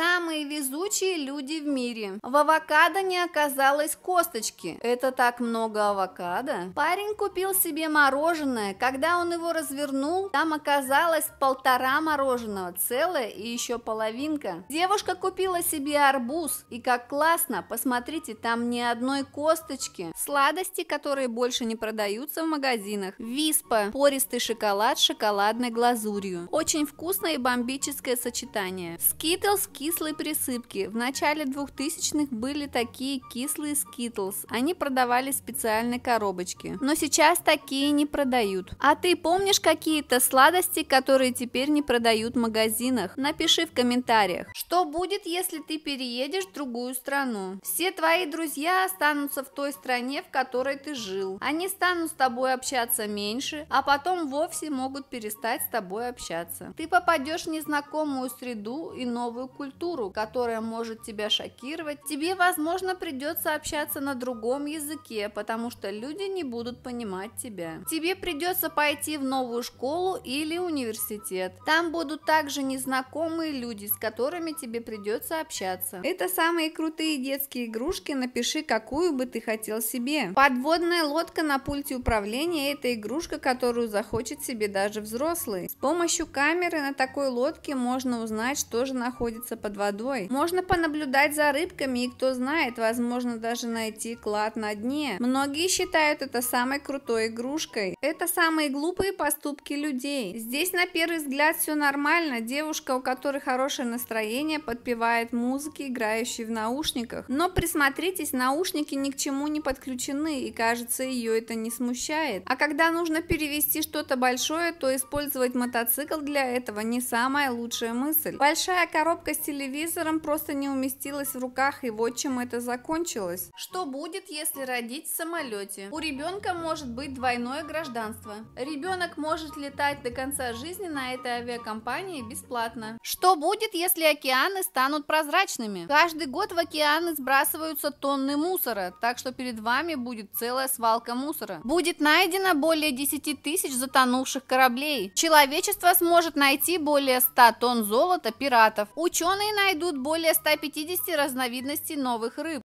Самые везучие люди в мире. В авокадо не оказалось косточки. Это так много авокадо. Парень купил себе мороженое. Когда он его развернул, там оказалось полтора мороженого, целое и еще половинка. Девушка купила себе арбуз. И как классно, посмотрите, там ни одной косточки. Сладости, которые больше не продаются в магазинах. Виспа, пористый шоколад с шоколадной глазурью. Очень вкусное и бомбическое сочетание. Скитлс, кис кислые присыпки. В начале 2000-х были такие кислые скитлс. Они продавали специальные коробочки. Но сейчас такие не продают. А ты помнишь какие-то сладости, которые теперь не продают в магазинах? Напиши в комментариях. Что будет, если ты переедешь в другую страну? Все твои друзья останутся в той стране, в которой ты жил. Они станут с тобой общаться меньше, а потом вовсе могут перестать с тобой общаться. Ты попадешь в незнакомую среду и новую культуру культуру, которая может тебя шокировать, тебе, возможно, придется общаться на другом языке, потому что люди не будут понимать тебя. Тебе придется пойти в новую школу или университет. Там будут также незнакомые люди, с которыми тебе придется общаться. Это самые крутые детские игрушки, напиши, какую бы ты хотел себе. Подводная лодка на пульте управления – это игрушка, которую захочет себе даже взрослый. С помощью камеры на такой лодке можно узнать, что же находится под водой. Можно понаблюдать за рыбками, и кто знает, возможно даже найти клад на дне. Многие считают это самой крутой игрушкой. Это самые глупые поступки людей. Здесь на первый взгляд все нормально, девушка, у которой хорошее настроение, подпевает музыке, играющей в наушниках. Но присмотритесь, наушники ни к чему не подключены, и кажется, ее это не смущает. А когда нужно перевести что-то большое, то использовать мотоцикл для этого не самая лучшая мысль. Большая коробка с телевизором просто не уместилось в руках, и вот чем это закончилось. Что будет, если родить в самолете? У ребенка может быть двойное гражданство. Ребенок может летать до конца жизни на этой авиакомпании бесплатно. Что будет, если океаны станут прозрачными? Каждый год в океаны сбрасываются тонны мусора, так что перед вами будет целая свалка мусора. Будет найдено более 10 тысяч затонувших кораблей. Человечество сможет найти более 100 тонн золота пиратов. Ученые Ученые найдут более 150 разновидностей новых рыб.